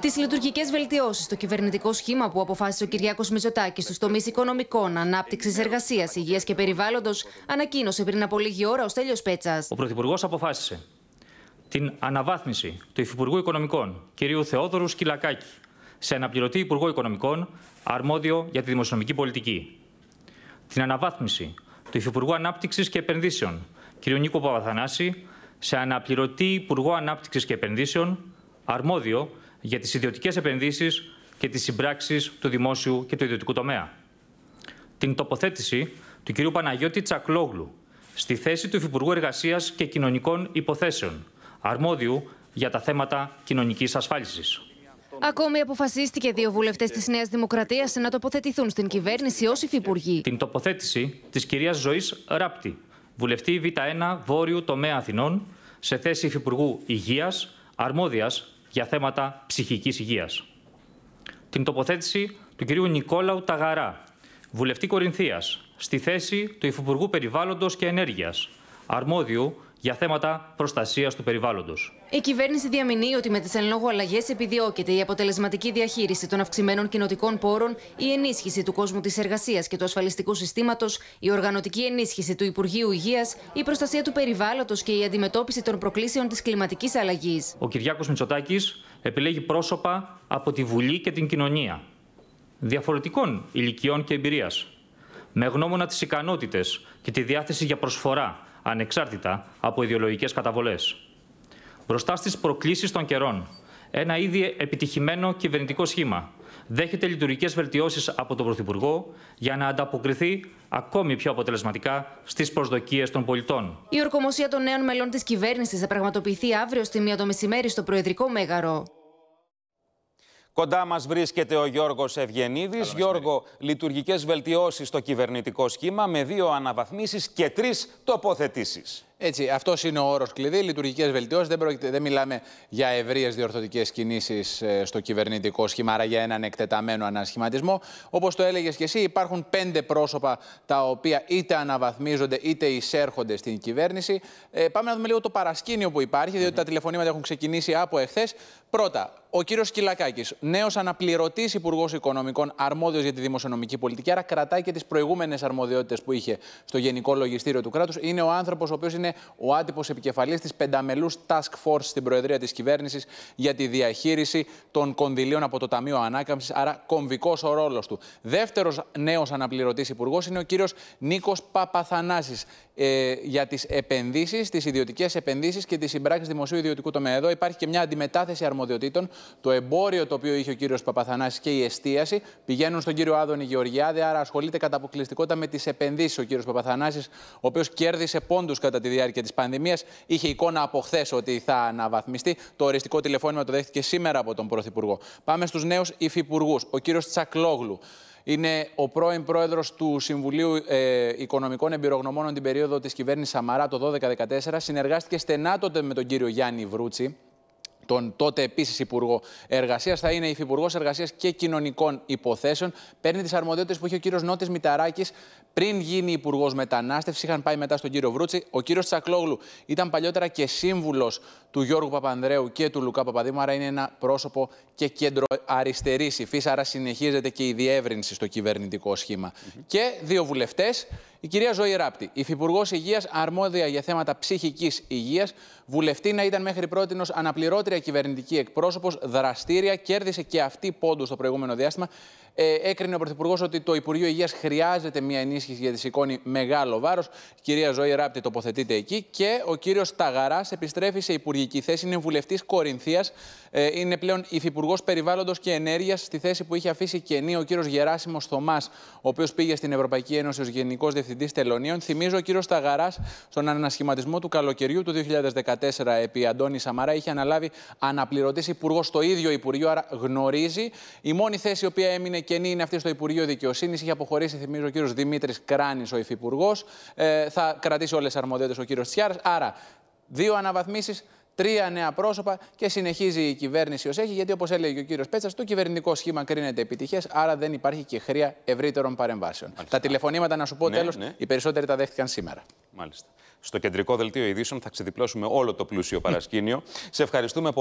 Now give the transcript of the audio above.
Τις λειτουργικές βελτιώσεις στο κυβερνητικό σχήμα που αποφάσισε ο Κυριάκος Μιζωτάκη στους τομείς οικονομικών, ανάπτυξης, εργασίας, υγείας και περιβάλλοντος, ανακοίνωσε πριν από λίγη ώρα ο Στέλιος Πέτσας. Ο Πρωθυπουργός αποφάσισε την αναβάθμιση του Υφυπουργού Οικονομικών, κ. Θεόδωρου Σκυλακάκη, σε αναπληρωτή Υπουργό Οικονομικών, αρμόδιο για τη δημοσιονομική πολιτική. Την αναβάθμιση του Υφυπουργού Ανάπτυξης και Επενδύσεων, κ. Νίκο Παπαθανάση, σε αναπληρωτή Υπουργό Ανάπτυξης και Επενδύσεων, αρμόδιο για τις ιδιωτικές επενδύσεις και τις συμπράξεις του δημόσιου και του ιδιωτικού τομέα. Την τοποθέτηση του κ. Παναγιώτη Τσακλόγλου στη θέση του Υφυπουργού Εργασίας και Κοινωνικών Υποθέσεων, αρμόδιου για τα θέματα κοινωνικής ασφάλισης. Ακόμη αποφασίστηκε δύο βουλευτές της Νέας Δημοκρατίας να τοποθετηθούν στην κυβέρνηση ως υφυπουργοί. Την τοποθέτηση της κυρίας Ζωής Ζωή Ράπτη, βουλευτή Β1 Βόρειου Τομέα Αθηνών, σε θέση υφυπουργού Υγείας, αρμόδιας για θέματα ψυχικής υγείας. Την τοποθέτηση του κυρίου Νικόλαου Ταγαρά, βουλευτή Κορινθίας, στη θέση του Υφυπουργού Περιβάλλοντος και Ενέργειας, αρμόδιου για θέματα προστασίας του περιβάλλοντος. Η κυβέρνηση διαμηνύει ότι με τις εν λόγω αλλαγές επιδιώκεται η αποτελεσματική διαχείριση των αυξημένων κοινοτικών πόρων, η ενίσχυση του κόσμου της εργασίας και του ασφαλιστικού συστήματος, η οργανωτική ενίσχυση του Υπουργείου Υγείας, η προστασία του περιβάλλοντος και η αντιμετώπιση των προκλήσεων της κλιματικής αλλαγής. Ο Κυριάκος Μητσοτάκης επιλέγει πρόσωπα από τη Βουλή και την κοινωνία. Διαφορετικών ηλικιών και εμπειρίας. Με γνώμονα τις ικανότητες και τη διάθεση για προσφορά ανεξάρτητα από ιδεολογικές καταβολές. Μπροστά στις προκλήσεις των καιρών, ένα ήδη επιτυχημένο κυβερνητικό σχήμα δέχεται λειτουργικές βελτιώσεις από τον Πρωθυπουργό για να ανταποκριθεί ακόμη πιο αποτελεσματικά στις προσδοκίες των πολιτών. Η ορκομοσία των νέων μελών της κυβέρνησης θα πραγματοποιηθεί αύριο στη μία το μεσημέρι στο Προεδρικό Μέγαρο. Κοντά μας βρίσκεται ο Γιώργος Ευγενίδης. Γιώργο, λειτουργικές βελτιώσεις στο κυβερνητικό σχήμα με δύο αναβαθμίσεις και τρεις τοποθετήσεις. Έτσι, αυτός είναι ο όρος κλειδί. Λειτουργικές βελτιώσεις. Δεν, δεν μιλάμε για ευρείες διορθωτικές κινήσεις ε, στο κυβερνητικό σχήμα, άρα για έναν εκτεταμένο ανασχηματισμό. Όπως το έλεγες και εσύ, υπάρχουν πέντε πρόσωπα τα οποία είτε αναβαθμίζονται είτε εισέρχονται στην κυβέρνηση. Ε, πάμε να δούμε λίγο το παρασκήνιο που υπάρχει, διότι mm -hmm. τα τηλεφωνήματα έχουν ξεκινήσει από εχθές. Πρώτα, ο κύριος Κυλακάκης, νέος αναπληρωτής Υπουργός Οικονομικών, αρμόδιος για τη δημοσιονομική πολιτική, άρα κρατάει και τις προηγούμενες αρμοδιότητες που είχε στο Γενικό Λογιστήριο του κράτους. Είναι ο άνθρωπος ο οποίος είναι είναι ο άτυπος επικεφαλής της πενταμελούς Task Force στην Προεδρία της Κυβέρνησης για τη διαχείριση των κονδυλίων από το Ταμείο Ανάκαμψης. Άρα, κομβικός ο ρόλος του. Δεύτερος νέος αναπληρωτής υπουργός είναι ο κύριος Νίκος Παπαθανάσης ε, για τις επενδύσεις, τις ιδιωτικές επενδύσεις και τις συμπράξεις δημοσίου ιδιωτικού τομέα. Εδώ υπάρχει και μια αντιμετάθεση αρμοδιοτήτων. Το εμπόριο το οποίο είχε ο κύριος Παπαθανάσης και η εστίαση πηγαίνουν στον κύριο Άδωνη Γεωργιάδη. Άρα, ασχολείται κατά αποκλειστικότητα με τις επενδύσεις ο κύριος Παπαθανάσης, ο οποίος κέρδισε πόντους κατά τη διάρκεια της πανδημίας. Είχε εικόνα από χθες ότι θα αναβαθμιστεί. Το οριστικό τηλεφώνημα το δέχτηκε σήμερα από τον Πρωθυπουργό. Πάμε στους νέους υφυπουργούς. Ο κύριος Τσακλόγλου. Είναι ο πρώην πρόεδρος του Συμβουλίου ε, Οικονομικών Εμπειρογνωμών την περίοδο της κυβέρνησης Σαμαρά το 2012-2014. Συνεργάστηκε στενά τότε με τον κύριο Γιάννη Βρούτσι τον τότε επίσης Υπουργό Εργασίας. Θα είναι Υφυπουργός Εργασίας και Κοινωνικών Υποθέσεων. Παίρνει τις αρμοδιότητες που είχε ο κύριος Νότης Μηταράκης πριν γίνει Υπουργός Μετανάστευσης. Είχαν πάει μετά στον κύριο Βρούτσι. Ο κύριος Τσακλόγλου ήταν παλιότερα και σύμβουλος του Γιώργου Παπανδρέου και του Λουκά Παπαδήμου. Άρα Είναι ένα πρόσωπο και κέντρο αριστερής υφής. Άρα συνεχίζεται και η διεύρυνση στο κυβερνητικό σχήμα. Και δύο βουλευτές. Η κυρία Ζωή Ράπτη, υφυπουργός Υγείας, αρμόδια για θέματα ψυχικής υγείας, να ήταν μέχρι πρώτη αναπληρώτρια κυβερνητική εκπρόσωπος, δραστήρια, κέρδισε και αυτή πόντους στο προηγούμενο διάστημα. Ε, έκρινε ο Πρωθυπουργός ότι το Υπουργείο Υγείας χρειάζεται μια ενίσχυση γιατί σηκώνει μεγάλο βάρος. Η κυρία Ζωή Ράπτη τοποθετείται εκεί και ο κύριος Ταγαράς επιστρέφει σε υπουργική θέση. Είναι βουλευτής Κορινθίας. Ε, είναι πλέον υφυπουργός περιβάλλοντος και ενέργειας στη θέση που είχε αφήσει κενή ο κύριος Γεράσιμος Θωμάς, ο οποίος πήγε στην Ευρωπαϊκή Ένωση ως Γενικός Διευθυντής Τελωνίων. Θυμίζω ο κύριος Ταγαράς στον ανασχηματισμό του καλοκαιριού του 2014 επί Αντώνη Σαμαρά είχε αναλάβει αναπληρωτής υπουργό στο ίδιο Υπουργείο, άρα γνωρίζει. Η μόνη θέση η οποία έμεινε κενή είναι αυτή στο Υπουργείο Δικαιοσύνης. Είχε αποχωρήσει, θυμίζω, ο κύριος Δημήτρης Κράνης, ο υφυπουργός. Ε, θα κρατήσει όλες τις αρμοδιότητες ο κύριος Τσιάρα. Άρα, δύο αναβαθμίσεις, τρία νέα πρόσωπα και συνεχίζει η κυβέρνηση ως έχει, γιατί όπως έλεγε ο κύριος Πέτσας, το κυβερνητικό σχήμα κρίνεται επιτυχές, άρα δεν υπάρχει και χρία ευρύτερων παρεμβάσεων. Μάλιστα. Τα τηλεφωνήματα, να σου πω ναι, τέλος, ναι. οι περισσότεροι τα δέχτηκαν σήμερα. Μάλιστα. Στο κεντρικό δελτίο ειδήσεων θα ξεδιπλώσουμε όλο το πλούσιο παρασκήνιο. Σε ευχαριστούμε